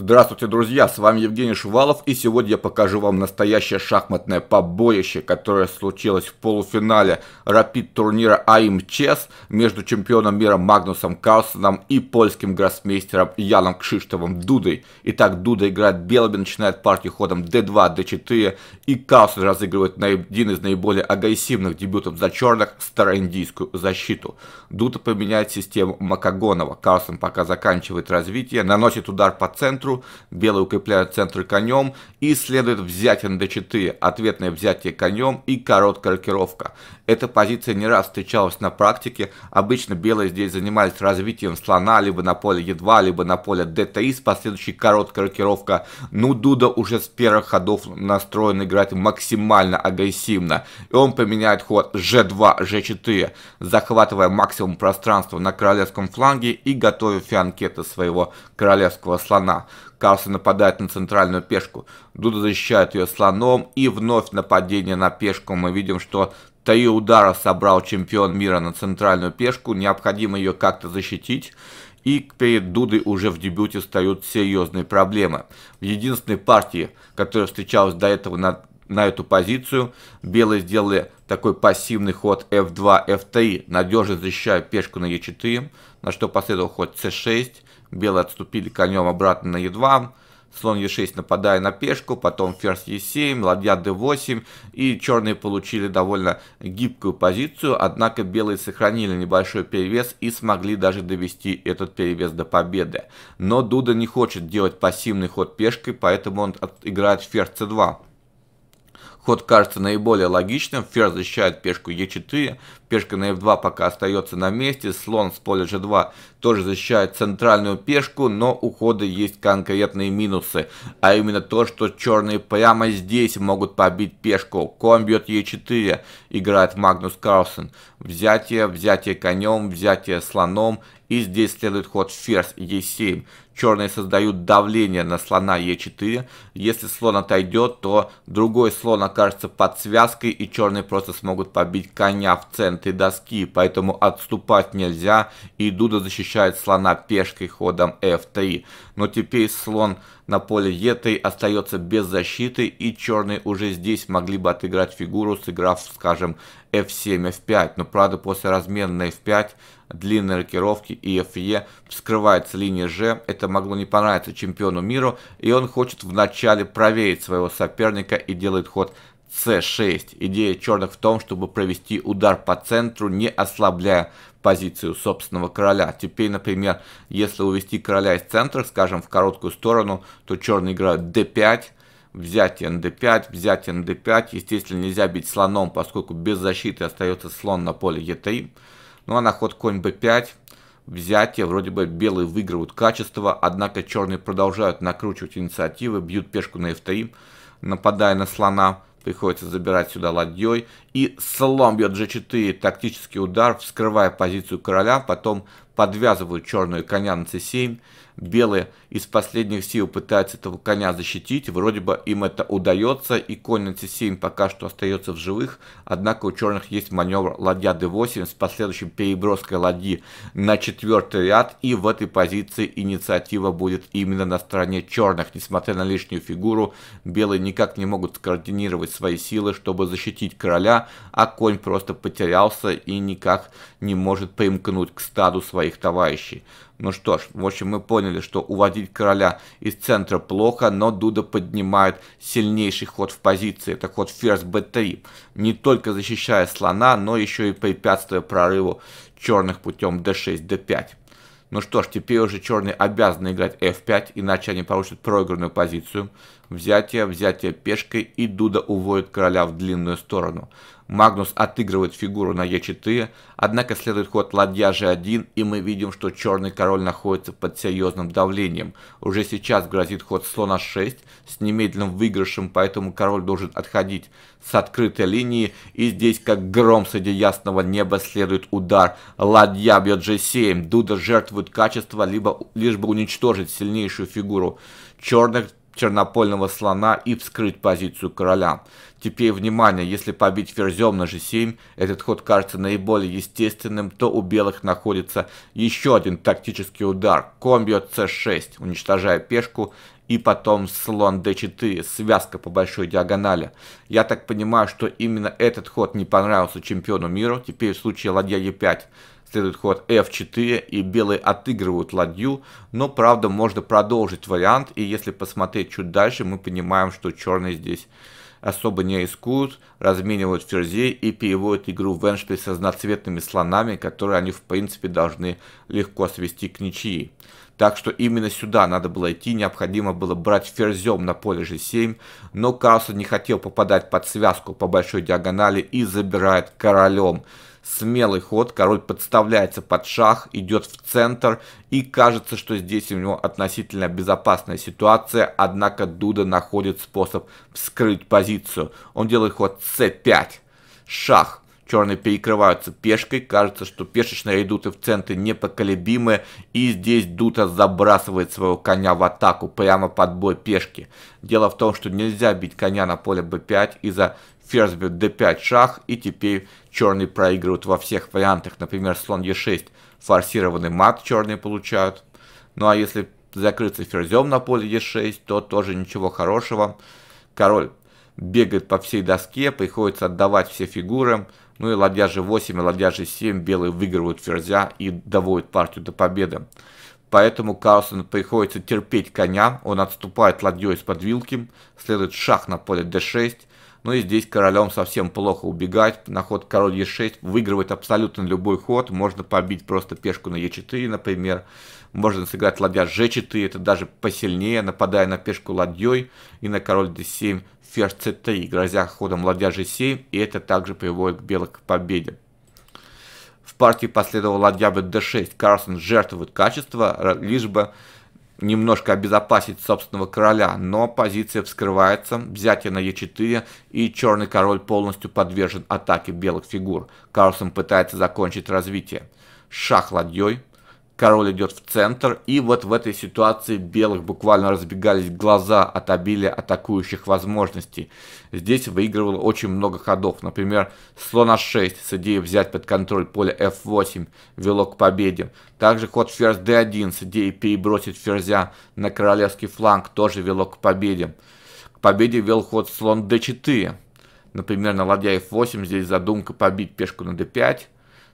Здравствуйте, друзья! С вами Евгений Шувалов, и сегодня я покажу вам настоящее шахматное побоище, которое случилось в полуфинале рапид-турнира АИМ Чес между чемпионом мира Магнусом Карлсоном и польским гроссмейстером Яном Кшиштовым Дудой. Итак, Дуда играет белыми, начинает партию ходом d2, d4, и Карлсон разыгрывает один из наиболее агрессивных дебютов за черных – староиндийскую защиту. Дуда поменяет систему Макагонова, Карлсон пока заканчивает развитие, наносит удар по центру, центру, белые укрепляют центр конем и следует взятие на d4, ответное взятие конем и короткая рокировка. Эта позиция не раз встречалась на практике, обычно белые здесь занимались развитием слона либо на поле e2, либо на поле d3 с последующей короткой рокировкой, ну Дуда уже с первых ходов настроен играть максимально агрессивно, и он поменяет ход g2, g4, захватывая максимум пространства на королевском фланге и готовя фианкеты своего королевского слона. Карлсон нападает на центральную пешку. Дуда защищает ее слоном. И вновь нападение на пешку. Мы видим, что три удара собрал чемпион мира на центральную пешку. Необходимо ее как-то защитить. И перед Дудой уже в дебюте встают серьезные проблемы. В единственной партии, которая встречалась до этого на на эту позицию. Белые сделали такой пассивный ход f2, f3, надежно защищая пешку на e4, на что последовал ход c6. Белые отступили конем обратно на e2, слон e6 нападая на пешку, потом ферзь e7, ладья d8, и черные получили довольно гибкую позицию, однако белые сохранили небольшой перевес и смогли даже довести этот перевес до победы. Но Дуда не хочет делать пассивный ход пешкой, поэтому он играет ферзь c2. Ход кажется наиболее логичным, ферзь защищает пешку e 4 пешка на F2 пока остается на месте, слон с поля G2 тоже защищает центральную пешку, но у хода есть конкретные минусы, а именно то, что черные прямо здесь могут побить пешку. Конь бьет Е4, играет Магнус Карлсон. Взятие, взятие конем, взятие слоном, и здесь следует ход ферзь e 7 черные создают давление на слона Е4. Если слон отойдет, то другой слон окажется под связкой, и черные просто смогут побить коня в центре доски, поэтому отступать нельзя, и Дуда защищает слона пешкой ходом F3. Но теперь слон на поле Е3 остается без защиты, и черные уже здесь могли бы отыграть фигуру, сыграв, скажем, F7, F5. Но правда, после разменной F5 длинной рокировки и ФЕ, вскрывается e e линия Ж, это могло не понравиться чемпиону миру, и он хочет вначале проверить своего соперника и делает ход С6. Идея черных в том, чтобы провести удар по центру, не ослабляя позицию собственного короля. Теперь, например, если увести короля из центра, скажем, в короткую сторону, то черные играют d5, взятие на d5, взятие на d5. Естественно, нельзя бить слоном, поскольку без защиты остается слон на поле e3. Ну а на ход конь b5, взятие, вроде бы белые выигрывают качество, однако черные продолжают накручивать инициативы, бьют пешку на f3, нападая на слона, приходится забирать сюда ладьей, и слон бьет g4, тактический удар, вскрывая позицию короля, потом подвязывают черную коня на c7, белые из последних сил пытаются этого коня защитить, вроде бы им это удается, и конь на c7 пока что остается в живых, однако у черных есть маневр ладья d8 с последующим переброской ладьи на четвертый ряд, и в этой позиции инициатива будет именно на стороне черных, несмотря на лишнюю фигуру, белые никак не могут скоординировать свои силы, чтобы защитить короля, а конь просто потерялся и никак не может примкнуть к стаду своих своих товарищей. Ну что ж, в общем, мы поняли, что уводить короля из центра плохо, но Дуда поднимает сильнейший ход в позиции, это ход ферзь b3, не только защищая слона, но еще и препятствуя прорыву черных путем d6, d5. Ну что ж, теперь уже черные обязаны играть f5, иначе они получат проигранную позицию. Взятие, взятие пешкой, и Дуда уводит короля в длинную сторону. Магнус отыгрывает фигуру на Е4, однако следует ход ладья G1, и мы видим, что черный король находится под серьезным давлением. Уже сейчас грозит ход слона 6 с немедленным выигрышем, поэтому король должен отходить с открытой линии, и здесь как гром среди ясного неба следует удар. Ладья бьет G7, Дуда жертвует качество, либо лишь бы уничтожить сильнейшую фигуру. Черных чернопольного слона и вскрыть позицию короля. Теперь, внимание, если побить ферзем на g7, этот ход кажется наиболее естественным, то у белых находится еще один тактический удар. Ком бьет c6, уничтожая пешку, и потом слон d4, связка по большой диагонали. Я так понимаю, что именно этот ход не понравился чемпиону мира, теперь в случае ладья e5 Следует ход f4, и белые отыгрывают ладью, но, правда, можно продолжить вариант, и если посмотреть чуть дальше, мы понимаем, что черные здесь особо не рискуют, разменивают ферзей и переводят игру в эншпиль со разноцветными слонами, которые они в принципе должны легко свести к ничьи. Так что именно сюда надо было идти, необходимо было брать ферзем на поле g7, но Карлсон не хотел попадать под связку по большой диагонали и забирает королем смелый ход, король подставляется под шах, идет в центр, и кажется, что здесь у него относительно безопасная ситуация, однако Дуда находит способ вскрыть позицию. Он делает ход c5, шах, черные перекрываются пешкой, кажется, что пешечные редуты в центре непоколебимы, и здесь Дута забрасывает своего коня в атаку прямо под бой пешки. Дело в том, что нельзя бить коня на поле b5 из-за ферзь бьет d5 шах, и теперь черные проигрывают во всех вариантах. Например, слон e6, форсированный мат черные получают. Ну а если закрыться ферзем на поле e6, то тоже ничего хорошего. Король бегает по всей доске, приходится отдавать все фигуры. Ну и ладья g8 и ладья g7 белые выигрывают ферзя и доводят партию до победы. Поэтому Карлсону приходится терпеть коня, он отступает ладьей из-под вилки, следует шах на поле d6, ну и здесь королем совсем плохо убегать. На ход король e6 выигрывает абсолютно любой ход. Можно побить просто пешку на e4, например. Можно сыграть ладья g4, это даже посильнее, нападая на пешку ладьей и на король d7, ферзь c3, грозя ходом ладья g7, и это также приводит к белых к победе. В партии последовал ладья b d6, Карлсон жертвует качество, лишь бы немножко обезопасить собственного короля, но позиция вскрывается, взятие на Е4 и черный король полностью подвержен атаке белых фигур. Карлсон пытается закончить развитие. Шах ладьей, король идет в центр, и вот в этой ситуации белых буквально разбегались глаза от обилия атакующих возможностей. Здесь выигрывало очень много ходов, например, слон а6 с идеей взять под контроль поле f8 вело к победе. Также ход ферзь d1 с идеей перебросить ферзя на королевский фланг тоже вело к победе. К победе вел ход слон d4, например, на ладья f8 здесь задумка побить пешку на d5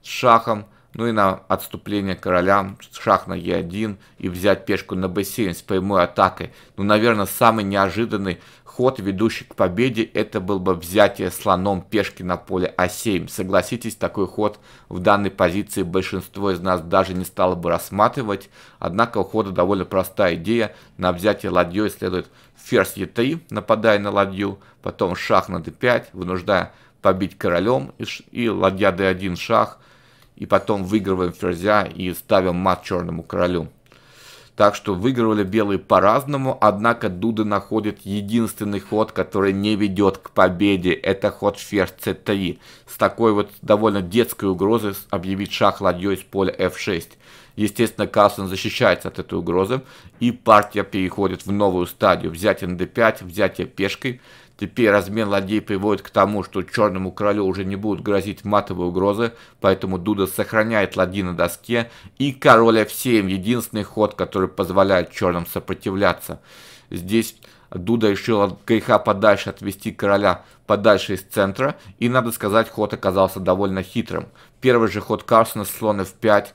с шахом, ну и на отступление короля, шах на Е1 и взять пешку на b 7 с прямой атакой. Ну, наверное, самый неожиданный ход, ведущий к победе, это был бы взятие слоном пешки на поле А7. Согласитесь, такой ход в данной позиции большинство из нас даже не стало бы рассматривать. Однако у хода довольно простая идея. На взятие ладьей следует ферзь Е3, нападая на ладью, потом шах на d5, вынуждая побить королем и ладья d1 шах, и потом выигрываем ферзя и ставим мат черному королю. Так что выигрывали белые по-разному, однако Дуда находит единственный ход, который не ведет к победе. Это ход ферзь c3 с такой вот довольно детской угрозой объявить шах ладьей с поля f6. Естественно, Карлсон защищается от этой угрозы, и партия переходит в новую стадию. Взятие на d5, взятие пешкой – Теперь размен ладей приводит к тому, что черному королю уже не будут грозить матовые угрозы, поэтому Дуда сохраняет ладьи на доске и король F7 – единственный ход, который позволяет черным сопротивляться. Здесь Дуда решил от греха подальше отвести короля подальше из центра, и, надо сказать, ход оказался довольно хитрым. Первый же ход Карсона слон F5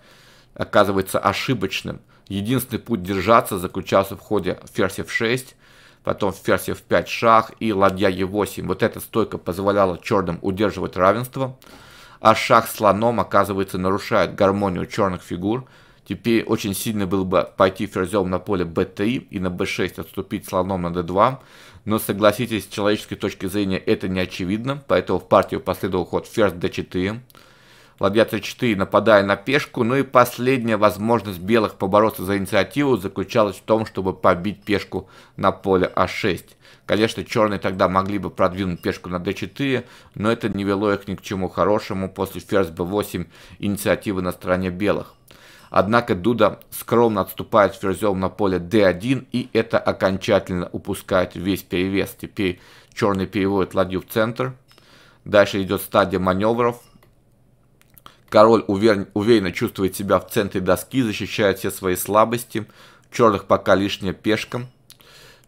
оказывается ошибочным. Единственный путь держаться заключался в ходе ферзь F6, потом ферзь f5 шах и ладья e8. Вот эта стойка позволяла черным удерживать равенство, а шах слоном, оказывается, нарушает гармонию черных фигур. Теперь очень сильно было бы пойти ферзем на поле b3 и на b6 отступить слоном на d2, но согласитесь, с человеческой точки зрения это не очевидно, поэтому в партию последовал ход ферзь d4, Ладья c4, нападая на пешку. Ну и последняя возможность белых побороться за инициативу заключалась в том, чтобы побить пешку на поле а6. Конечно, черные тогда могли бы продвинуть пешку на d4, но это не вело их ни к чему хорошему после ферзь b8 инициативы на стороне белых. Однако Дуда скромно отступает ферзем на поле d1, и это окончательно упускает весь перевес. Теперь черный переводит ладью в центр. Дальше идет стадия маневров. Король увер... уверенно чувствует себя в центре доски, защищает все свои слабости. Черных пока лишняя пешка.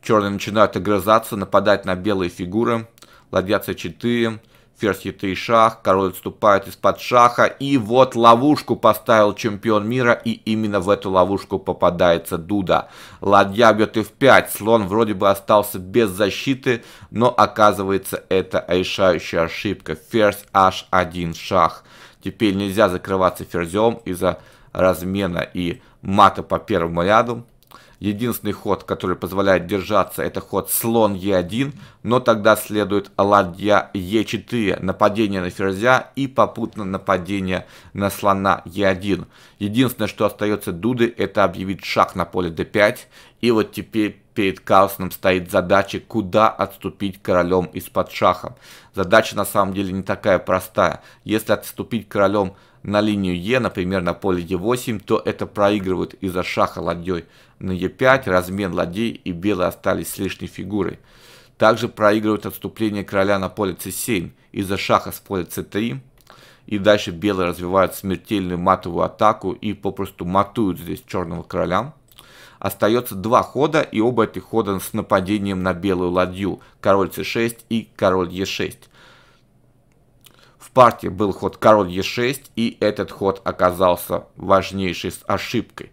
Черные начинают огрызаться, нападать на белые фигуры. Ладья c4, ферзь e3 шах, король отступает из-под шаха. И вот ловушку поставил чемпион мира, и именно в эту ловушку попадается Дуда. Ладья бьет f5, слон вроде бы остался без защиты, но оказывается это решающая ошибка. Ферзь h1 шах. Теперь нельзя закрываться ферзем из-за размена и мата по первому ряду. Единственный ход, который позволяет держаться, это ход слон Е1, но тогда следует ладья Е4, нападение на ферзя и попутно нападение на слона Е1. Единственное, что остается Дуды, это объявить шаг на поле d5. И вот теперь перед Карлсоном стоит задача, куда отступить королем из-под шаха. Задача на самом деле не такая простая. Если отступить королем на линию Е, например, на поле Е8, то это проигрывают из-за шаха ладьей на Е5, размен ладей и белые остались с лишней фигурой. Также проигрывают отступление короля на поле С7 из-за шаха с поля С3. И дальше белые развивают смертельную матовую атаку и попросту матуют здесь черного короля. Остается два хода и оба этих хода с нападением на белую ладью, король c6 и король е 6 в партии был ход король Е6, и этот ход оказался важнейшей ошибкой.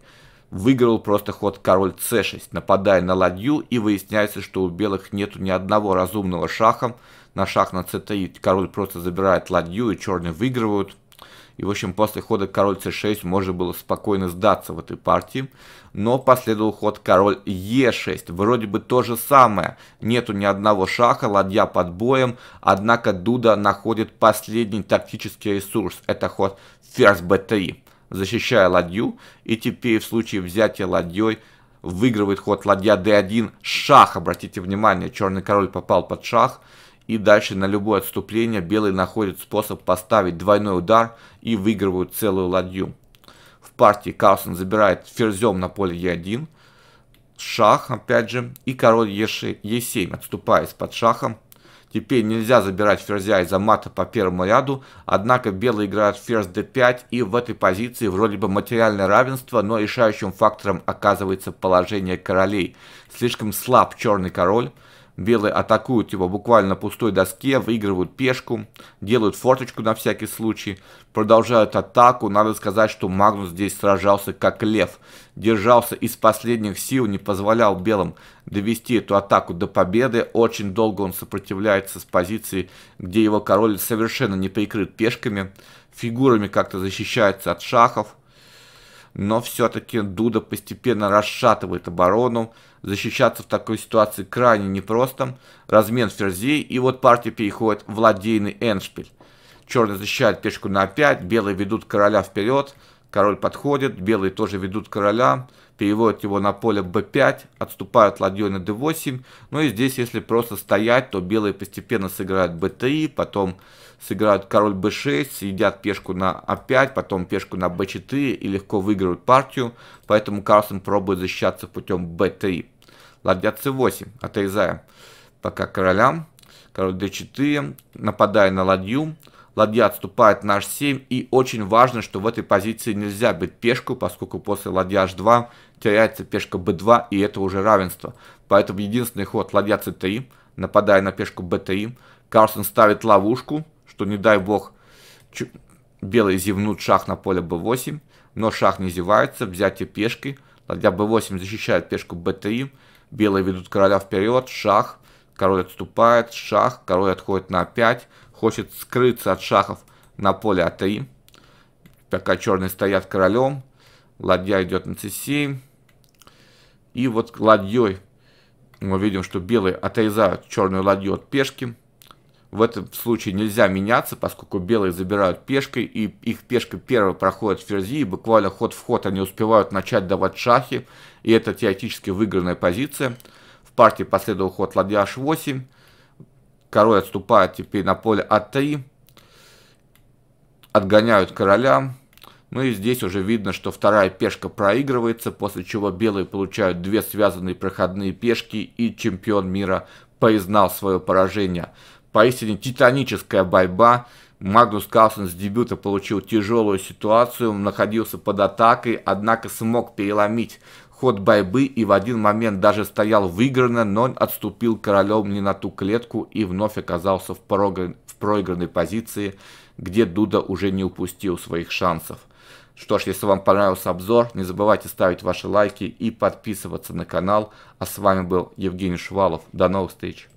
Выиграл просто ход король с 6 нападая на ладью, и выясняется, что у белых нету ни одного разумного шаха. На шах на c3 король просто забирает ладью, и черные выигрывают. И, в общем, после хода король c6 можно было спокойно сдаться в этой партии. Но последовал ход король e6. Вроде бы то же самое. Нету ни одного шаха, ладья под боем. Однако Дуда находит последний тактический ресурс. Это ход ферзь b3. Защищая ладью. И теперь в случае взятия ладьей выигрывает ход ладья d1 шах. Обратите внимание, черный король попал под шах и дальше на любое отступление белые находят способ поставить двойной удар и выигрывают целую ладью. В партии Карлсон забирает ферзем на поле Е1, шах опять же и король Е7, отступая под шахом. Теперь нельзя забирать ферзя из-за мата по первому ряду, однако белые играют ферзь d5 и в этой позиции вроде бы материальное равенство, но решающим фактором оказывается положение королей. Слишком слаб черный король, Белые атакуют его буквально пустой доске, выигрывают пешку, делают форточку на всякий случай, продолжают атаку. Надо сказать, что Магнус здесь сражался как лев. Держался из последних сил, не позволял белым довести эту атаку до победы. Очень долго он сопротивляется с позиции, где его король совершенно не прикрыт пешками. Фигурами как-то защищается от шахов. Но все-таки Дуда постепенно расшатывает оборону защищаться в такой ситуации крайне непросто. Размен ферзей, и вот партия переходит в ладейный эншпиль. Черный защищает пешку на 5, белые ведут короля вперед, король подходит, белые тоже ведут короля, переводят его на поле b5, отступают ладьей на d8. Ну и здесь, если просто стоять, то белые постепенно сыграют b3, потом сыграют король b6, съедят пешку на a5, а потом пешку на b4 и легко выиграют партию, поэтому Карлсон пробует защищаться путем b3. Ладья c8, отрезаем пока королям, король d4, нападая на ладью, ладья отступает на h7, и очень важно, что в этой позиции нельзя бить пешку, поскольку после ладья h2 теряется пешка b2, и это уже равенство. Поэтому единственный ход ладья c3, нападая на пешку b3, Карлсон ставит ловушку, что не дай бог белые зевнут шах на поле b8, но шах не зевается, взятие пешки, ладья b8 защищает пешку b3, белые ведут короля вперед, шах, король отступает, шах, король отходит на 5, хочет скрыться от шахов на поле a а 3 пока черные стоят королем, ладья идет на c7, и вот ладьей мы видим, что белые отрезают черную ладью от пешки, в этом случае нельзя меняться, поскольку белые забирают пешкой, и их пешка первая проходит ферзи, и буквально ход в ход они успевают начать давать шахи, и это теоретически выигранная позиция. В партии последовал ход ладья h8, король отступает теперь на поле а3, отгоняют короля, ну и здесь уже видно, что вторая пешка проигрывается, после чего белые получают две связанные проходные пешки, и чемпион мира признал свое поражение поистине титаническая борьба. Магнус Карлсон с дебюта получил тяжелую ситуацию, находился под атакой, однако смог переломить ход борьбы и в один момент даже стоял выигранно, но отступил королем не на ту клетку и вновь оказался в, проигр... в проигранной позиции, где Дуда уже не упустил своих шансов. Что ж, если вам понравился обзор, не забывайте ставить ваши лайки и подписываться на канал. А с вами был Евгений Швалов. До новых встреч!